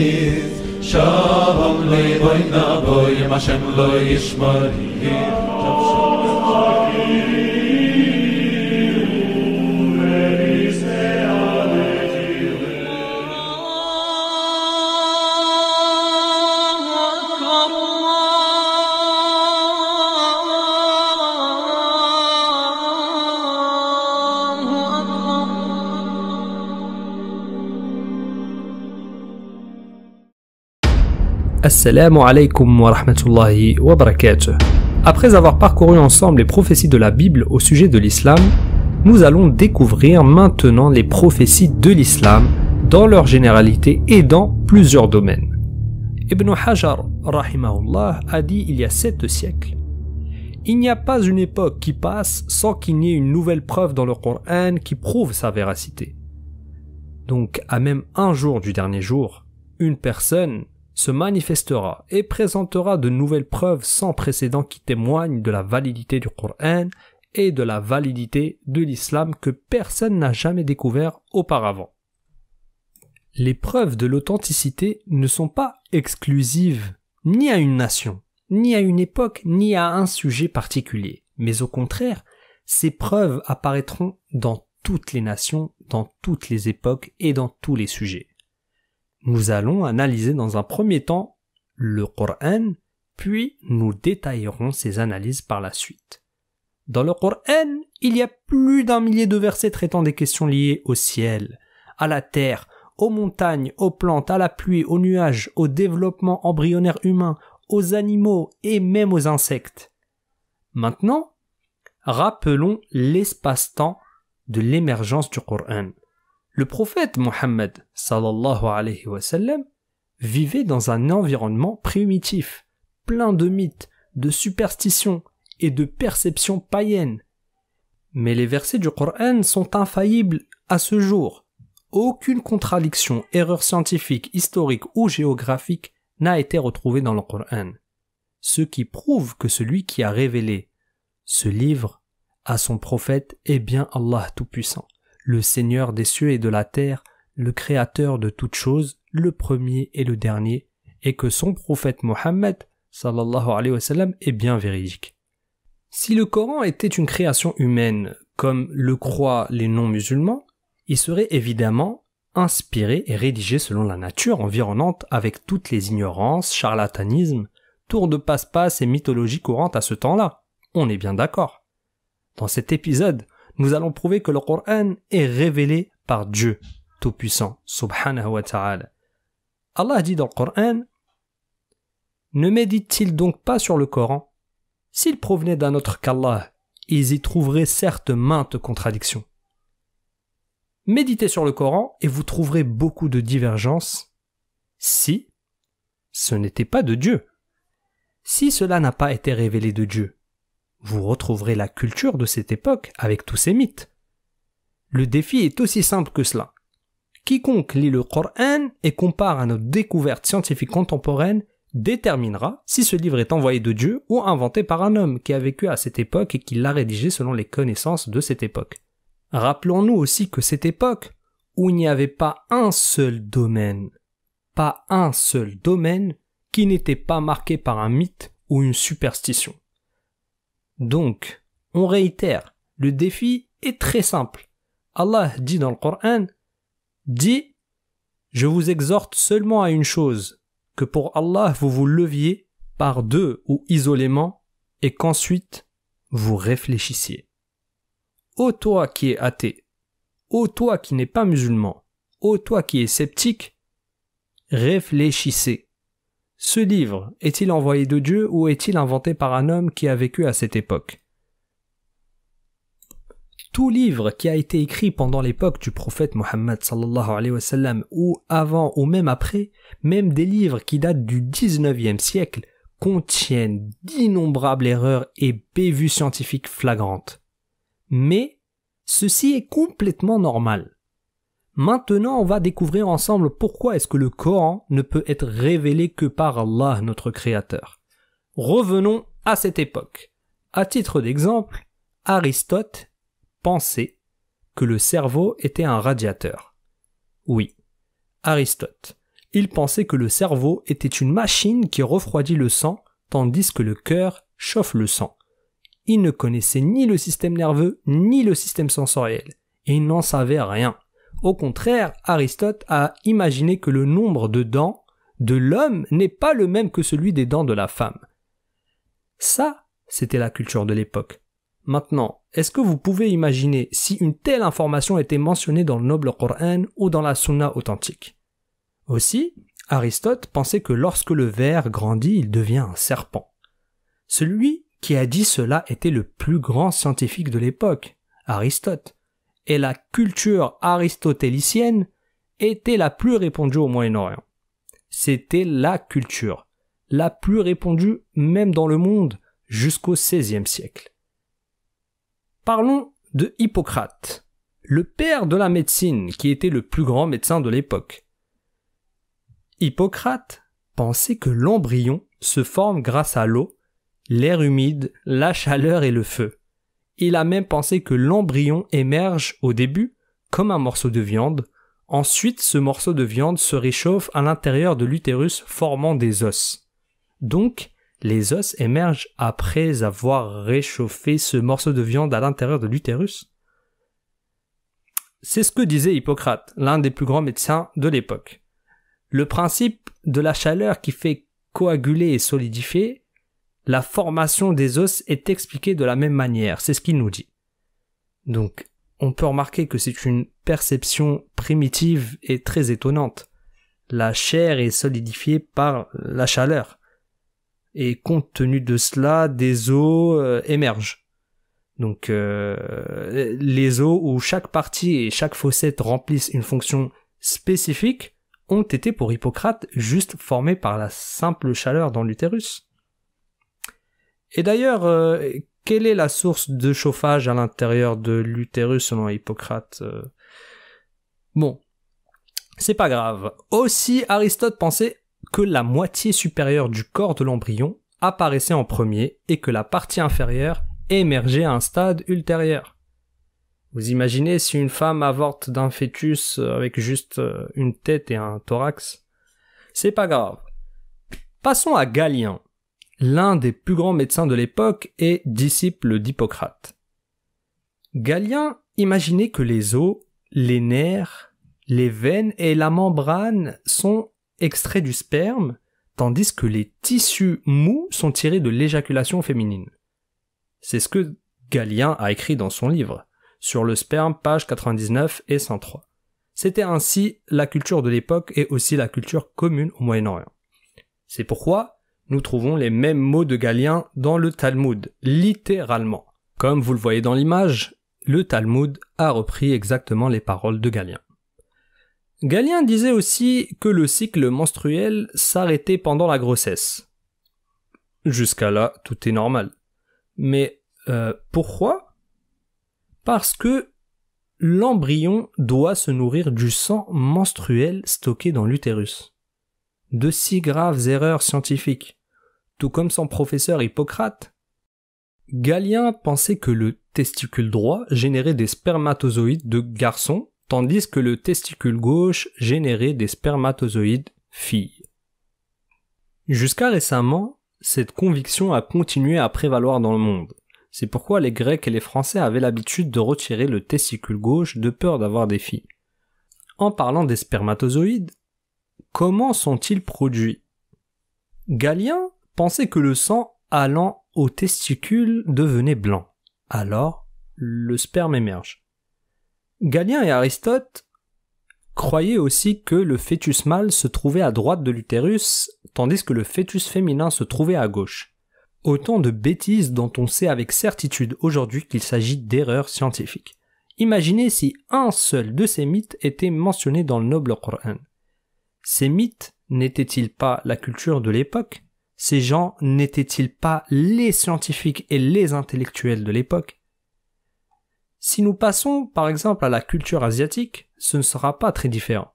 hiz shalom le boy na boy ma lo lo Assalamu alaikum wa rahmatullahi wa barakatuh. Après avoir parcouru ensemble les prophéties de la Bible au sujet de l'islam, nous allons découvrir maintenant les prophéties de l'islam dans leur généralité et dans plusieurs domaines. Ibn Hajar rahimahullah, a dit il y a sept siècles Il n'y a pas une époque qui passe sans qu'il n'y ait une nouvelle preuve dans le Coran qui prouve sa véracité. Donc, à même un jour du dernier jour, une personne se manifestera et présentera de nouvelles preuves sans précédent qui témoignent de la validité du Coran et de la validité de l'islam que personne n'a jamais découvert auparavant. Les preuves de l'authenticité ne sont pas exclusives ni à une nation, ni à une époque, ni à un sujet particulier, mais au contraire, ces preuves apparaîtront dans toutes les nations, dans toutes les époques et dans tous les sujets. Nous allons analyser dans un premier temps le Coran, puis nous détaillerons ces analyses par la suite. Dans le Coran, il y a plus d'un millier de versets traitant des questions liées au ciel, à la terre, aux montagnes, aux plantes, à la pluie, aux nuages, au développement embryonnaire humain, aux animaux et même aux insectes. Maintenant, rappelons l'espace-temps de l'émergence du Coran. Le prophète Mohammed vivait dans un environnement primitif, plein de mythes, de superstitions et de perceptions païennes. Mais les versets du Coran sont infaillibles à ce jour. Aucune contradiction, erreur scientifique, historique ou géographique n'a été retrouvée dans le Coran. Ce qui prouve que celui qui a révélé ce livre à son prophète est bien Allah Tout-Puissant le Seigneur des cieux et de la terre, le Créateur de toutes choses, le premier et le dernier, et que son prophète Mohammed sallallahu alayhi wa est bien véridique. Si le Coran était une création humaine, comme le croient les non-musulmans, il serait évidemment inspiré et rédigé selon la nature environnante avec toutes les ignorances, charlatanismes, tours de passe-passe et mythologies courantes à ce temps-là. On est bien d'accord. Dans cet épisode, nous allons prouver que le Coran est révélé par Dieu Tout-Puissant, subhanahu wa ta'ala. Allah dit dans le Coran Ne médite-t-il donc pas sur le Coran S'il provenait d'un autre qu'Allah, ils y trouveraient certes maintes contradictions. Méditez sur le Coran et vous trouverez beaucoup de divergences si ce n'était pas de Dieu. Si cela n'a pas été révélé de Dieu, vous retrouverez la culture de cette époque avec tous ses mythes. Le défi est aussi simple que cela. Quiconque lit le Coran et compare à nos découvertes scientifiques contemporaines déterminera si ce livre est envoyé de Dieu ou inventé par un homme qui a vécu à cette époque et qui l'a rédigé selon les connaissances de cette époque. Rappelons-nous aussi que cette époque, où il n'y avait pas un seul domaine, pas un seul domaine qui n'était pas marqué par un mythe ou une superstition. Donc, on réitère, le défi est très simple. Allah dit dans le Coran, dit, je vous exhorte seulement à une chose, que pour Allah vous vous leviez par deux ou isolément, et qu'ensuite vous réfléchissiez. Ô toi qui es athée, ô toi qui n'es pas musulman, ô toi qui es sceptique, réfléchissez. Ce livre est-il envoyé de Dieu ou est-il inventé par un homme qui a vécu à cette époque Tout livre qui a été écrit pendant l'époque du prophète Mohammed sallallahu ou avant ou même après, même des livres qui datent du 19e siècle, contiennent d'innombrables erreurs et bévues scientifiques flagrantes. Mais ceci est complètement normal. Maintenant, on va découvrir ensemble pourquoi est-ce que le Coran ne peut être révélé que par Allah, notre Créateur. Revenons à cette époque. À titre d'exemple, Aristote pensait que le cerveau était un radiateur. Oui, Aristote. Il pensait que le cerveau était une machine qui refroidit le sang, tandis que le cœur chauffe le sang. Il ne connaissait ni le système nerveux, ni le système sensoriel, et il n'en savait rien. Au contraire, Aristote a imaginé que le nombre de dents de l'homme n'est pas le même que celui des dents de la femme. Ça, c'était la culture de l'époque. Maintenant, est-ce que vous pouvez imaginer si une telle information était mentionnée dans le noble Coran ou dans la Sunna authentique Aussi, Aristote pensait que lorsque le ver grandit, il devient un serpent. Celui qui a dit cela était le plus grand scientifique de l'époque, Aristote et la culture aristotélicienne était la plus répandue au Moyen-Orient. C'était la culture, la plus répandue même dans le monde jusqu'au XVIe siècle. Parlons de Hippocrate, le père de la médecine qui était le plus grand médecin de l'époque. Hippocrate pensait que l'embryon se forme grâce à l'eau, l'air humide, la chaleur et le feu. Il a même pensé que l'embryon émerge au début comme un morceau de viande. Ensuite, ce morceau de viande se réchauffe à l'intérieur de l'utérus formant des os. Donc, les os émergent après avoir réchauffé ce morceau de viande à l'intérieur de l'utérus C'est ce que disait Hippocrate, l'un des plus grands médecins de l'époque. Le principe de la chaleur qui fait coaguler et solidifier la formation des os est expliquée de la même manière, c'est ce qu'il nous dit. Donc, on peut remarquer que c'est une perception primitive et très étonnante. La chair est solidifiée par la chaleur. Et compte tenu de cela, des os euh, émergent. Donc euh, les os où chaque partie et chaque fossette remplissent une fonction spécifique ont été pour Hippocrate juste formés par la simple chaleur dans l'utérus. Et d'ailleurs, euh, quelle est la source de chauffage à l'intérieur de l'utérus selon Hippocrate euh Bon, c'est pas grave. Aussi, Aristote pensait que la moitié supérieure du corps de l'embryon apparaissait en premier et que la partie inférieure émergeait à un stade ultérieur. Vous imaginez si une femme avorte d'un fœtus avec juste euh, une tête et un thorax C'est pas grave. Passons à Galien l'un des plus grands médecins de l'époque est disciple d'Hippocrate. Galien imaginait que les os, les nerfs, les veines et la membrane sont extraits du sperme, tandis que les tissus mous sont tirés de l'éjaculation féminine. C'est ce que Galien a écrit dans son livre, sur le sperme, page 99 et 103. C'était ainsi la culture de l'époque et aussi la culture commune au Moyen-Orient. C'est pourquoi nous trouvons les mêmes mots de Galien dans le Talmud, littéralement. Comme vous le voyez dans l'image, le Talmud a repris exactement les paroles de Galien. Galien disait aussi que le cycle menstruel s'arrêtait pendant la grossesse. Jusqu'à là, tout est normal. Mais euh, pourquoi Parce que l'embryon doit se nourrir du sang menstruel stocké dans l'utérus. De si graves erreurs scientifiques tout comme son professeur Hippocrate. Galien pensait que le testicule droit générait des spermatozoïdes de garçons, tandis que le testicule gauche générait des spermatozoïdes filles. Jusqu'à récemment, cette conviction a continué à prévaloir dans le monde. C'est pourquoi les Grecs et les Français avaient l'habitude de retirer le testicule gauche de peur d'avoir des filles. En parlant des spermatozoïdes, comment sont-ils produits Galien pensait que le sang allant aux testicules devenait blanc. Alors, le sperme émerge. Galien et Aristote croyaient aussi que le fœtus mâle se trouvait à droite de l'utérus, tandis que le fœtus féminin se trouvait à gauche. Autant de bêtises dont on sait avec certitude aujourd'hui qu'il s'agit d'erreurs scientifiques. Imaginez si un seul de ces mythes était mentionné dans le noble Coran. Ces mythes n'étaient-ils pas la culture de l'époque ces gens n'étaient-ils pas les scientifiques et les intellectuels de l'époque Si nous passons par exemple à la culture asiatique, ce ne sera pas très différent.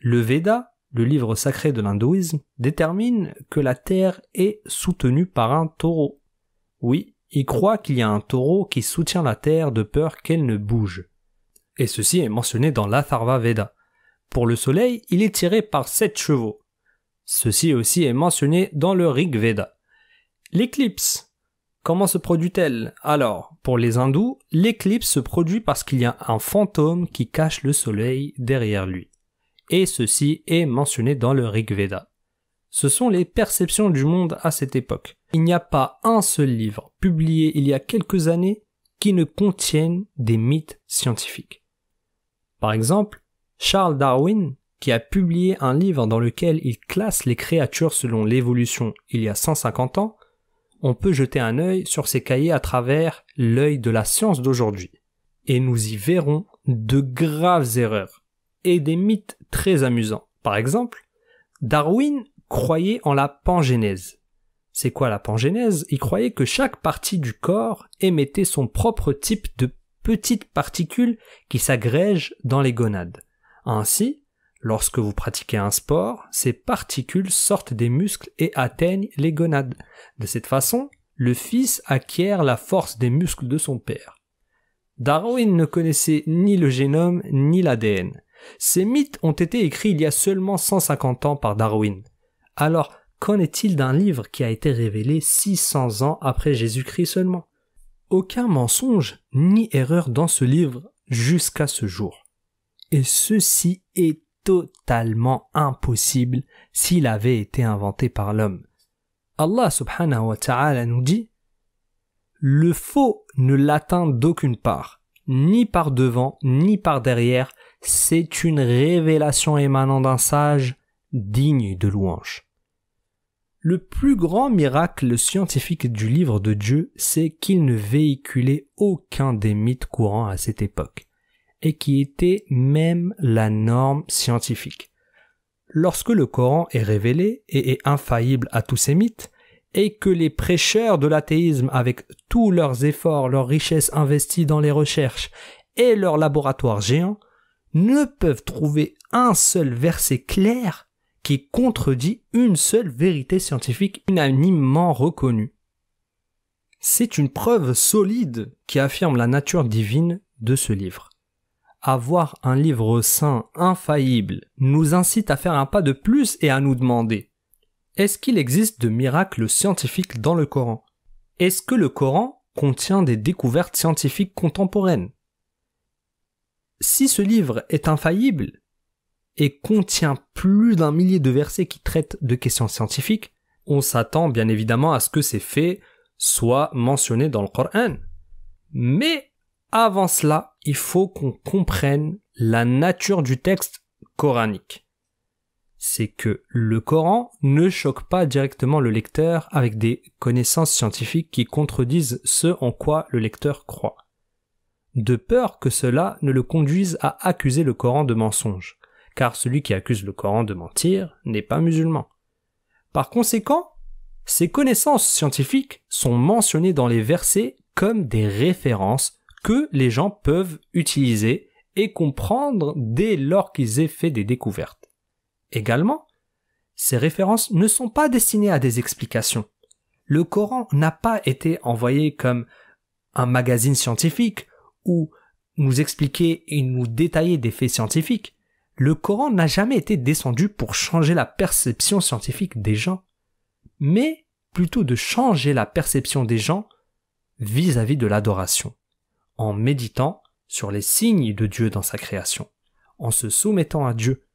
Le Veda, le livre sacré de l'hindouisme, détermine que la Terre est soutenue par un taureau. Oui, il croit qu'il y a un taureau qui soutient la Terre de peur qu'elle ne bouge. Et ceci est mentionné dans l'Atharva Veda. Pour le Soleil, il est tiré par sept chevaux. Ceci aussi est mentionné dans le Rig Veda. L'éclipse. Comment se produit-elle Alors, pour les hindous, l'éclipse se produit parce qu'il y a un fantôme qui cache le soleil derrière lui. Et ceci est mentionné dans le Rig Veda. Ce sont les perceptions du monde à cette époque. Il n'y a pas un seul livre publié il y a quelques années qui ne contienne des mythes scientifiques. Par exemple, Charles Darwin qui a publié un livre dans lequel il classe les créatures selon l'évolution il y a 150 ans, on peut jeter un œil sur ces cahiers à travers l'œil de la science d'aujourd'hui. Et nous y verrons de graves erreurs et des mythes très amusants. Par exemple, Darwin croyait en la pangénèse. C'est quoi la pangénèse Il croyait que chaque partie du corps émettait son propre type de petites particules qui s'agrègent dans les gonades. Ainsi, Lorsque vous pratiquez un sport, ces particules sortent des muscles et atteignent les gonades. De cette façon, le fils acquiert la force des muscles de son père. Darwin ne connaissait ni le génome ni l'ADN. Ces mythes ont été écrits il y a seulement 150 ans par Darwin. Alors, qu'en est-il d'un livre qui a été révélé 600 ans après Jésus-Christ seulement Aucun mensonge ni erreur dans ce livre jusqu'à ce jour. Et ceci est totalement impossible s'il avait été inventé par l'homme. Allah subhanahu wa ta'ala nous dit Le faux ne l'atteint d'aucune part, ni par devant, ni par derrière, c'est une révélation émanant d'un sage digne de louange. Le plus grand miracle scientifique du livre de Dieu, c'est qu'il ne véhiculait aucun des mythes courants à cette époque et qui était même la norme scientifique. Lorsque le Coran est révélé et est infaillible à tous ses mythes, et que les prêcheurs de l'athéisme, avec tous leurs efforts, leurs richesses investies dans les recherches et leurs laboratoires géants, ne peuvent trouver un seul verset clair qui contredit une seule vérité scientifique unanimement reconnue. C'est une preuve solide qui affirme la nature divine de ce livre avoir un livre saint, infaillible, nous incite à faire un pas de plus et à nous demander est-ce qu'il existe de miracles scientifiques dans le Coran Est-ce que le Coran contient des découvertes scientifiques contemporaines Si ce livre est infaillible et contient plus d'un millier de versets qui traitent de questions scientifiques, on s'attend bien évidemment à ce que ces faits soient mentionnés dans le Coran. Mais avant cela, il faut qu'on comprenne la nature du texte coranique. C'est que le Coran ne choque pas directement le lecteur avec des connaissances scientifiques qui contredisent ce en quoi le lecteur croit. De peur que cela ne le conduise à accuser le Coran de mensonge, car celui qui accuse le Coran de mentir n'est pas musulman. Par conséquent, ces connaissances scientifiques sont mentionnées dans les versets comme des références que les gens peuvent utiliser et comprendre dès lors qu'ils aient fait des découvertes. Également, ces références ne sont pas destinées à des explications. Le Coran n'a pas été envoyé comme un magazine scientifique où nous expliquer et nous détailler des faits scientifiques. Le Coran n'a jamais été descendu pour changer la perception scientifique des gens, mais plutôt de changer la perception des gens vis-à-vis -vis de l'adoration en méditant sur les signes de Dieu dans sa création, en se soumettant à Dieu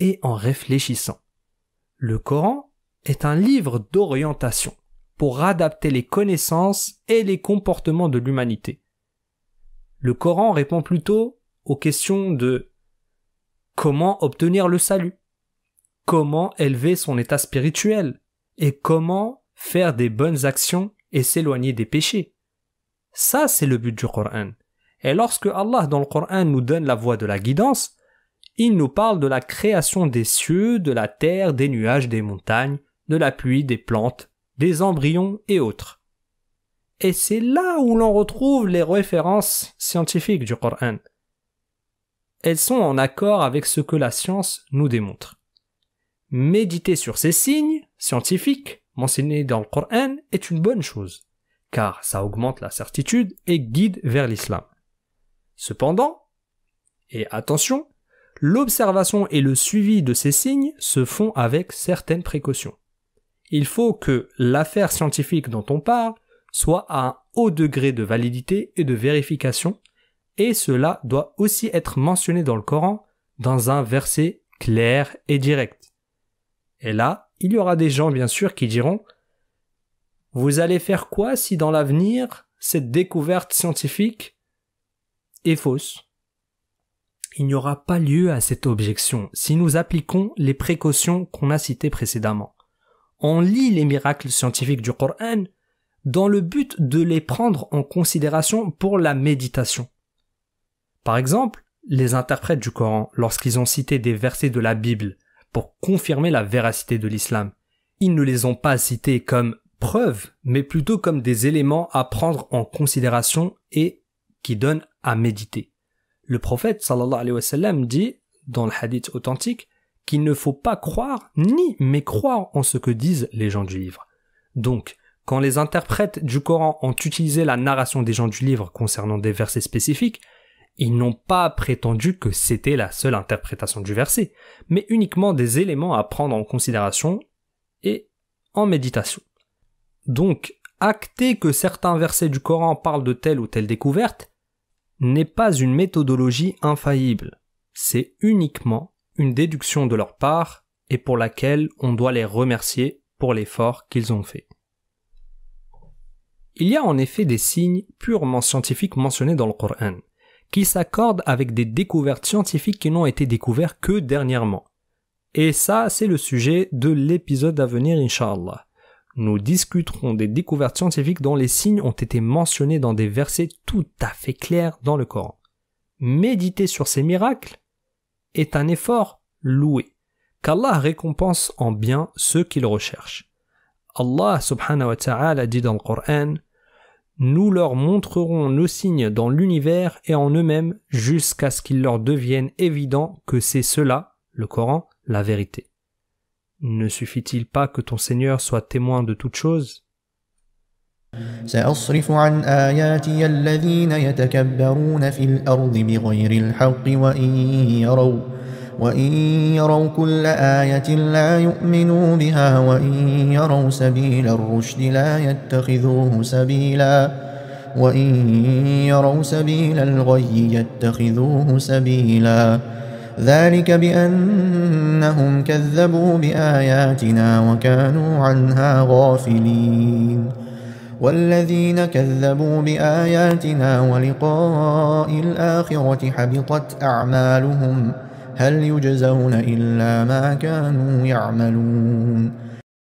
et en réfléchissant. Le Coran est un livre d'orientation pour adapter les connaissances et les comportements de l'humanité. Le Coran répond plutôt aux questions de comment obtenir le salut, comment élever son état spirituel, et comment faire des bonnes actions et s'éloigner des péchés. Ça, c'est le but du Coran. Et lorsque Allah, dans le Coran, nous donne la voie de la guidance, il nous parle de la création des cieux, de la terre, des nuages, des montagnes, de la pluie, des plantes, des embryons et autres. Et c'est là où l'on retrouve les références scientifiques du Coran. Elles sont en accord avec ce que la science nous démontre. Méditer sur ces signes scientifiques mentionnés dans le Coran est une bonne chose car ça augmente la certitude et guide vers l'islam. Cependant, et attention, l'observation et le suivi de ces signes se font avec certaines précautions. Il faut que l'affaire scientifique dont on parle soit à un haut degré de validité et de vérification, et cela doit aussi être mentionné dans le Coran dans un verset clair et direct. Et là, il y aura des gens bien sûr qui diront vous allez faire quoi si dans l'avenir, cette découverte scientifique est fausse Il n'y aura pas lieu à cette objection si nous appliquons les précautions qu'on a citées précédemment. On lit les miracles scientifiques du Coran dans le but de les prendre en considération pour la méditation. Par exemple, les interprètes du Coran, lorsqu'ils ont cité des versets de la Bible pour confirmer la véracité de l'islam, ils ne les ont pas cités comme preuve, mais plutôt comme des éléments à prendre en considération et qui donnent à méditer. Le prophète sallallahu alayhi wa sallam dit, dans le hadith authentique, qu'il ne faut pas croire ni mécroire en ce que disent les gens du livre. Donc, quand les interprètes du Coran ont utilisé la narration des gens du livre concernant des versets spécifiques, ils n'ont pas prétendu que c'était la seule interprétation du verset, mais uniquement des éléments à prendre en considération et en méditation. Donc, acter que certains versets du Coran parlent de telle ou telle découverte n'est pas une méthodologie infaillible. C'est uniquement une déduction de leur part et pour laquelle on doit les remercier pour l'effort qu'ils ont fait. Il y a en effet des signes purement scientifiques mentionnés dans le Coran, qui s'accordent avec des découvertes scientifiques qui n'ont été découvertes que dernièrement. Et ça, c'est le sujet de l'épisode à venir, Inshallah nous discuterons des découvertes scientifiques dont les signes ont été mentionnés dans des versets tout à fait clairs dans le Coran. Méditer sur ces miracles est un effort loué, qu'Allah récompense en bien ceux qu'il recherchent. Allah subhanahu wa ta'ala dit dans le Coran Nous leur montrerons nos signes dans l'univers et en eux-mêmes jusqu'à ce qu'il leur devienne évident que c'est cela, le Coran, la vérité. Ne suffit-il pas que ton Seigneur soit témoin de toutes choses سأصرف عن آياتي الذين يتكبرون في الأرض بغير الحق وإن يروا وإن يروا كل آية لا يؤمنوا بها وإن يروا سبيل الرشد لا يتخذوه سبيلا وإن يروا سبيل الغي يتخذوه سبيلا ذلك بأنهم كذبوا بآياتنا وكانوا عنها غافلين والذين كذبوا بآياتنا ولقاء الآخرة حبطت أعمالهم هل يجزون إلا ما كانوا يعملون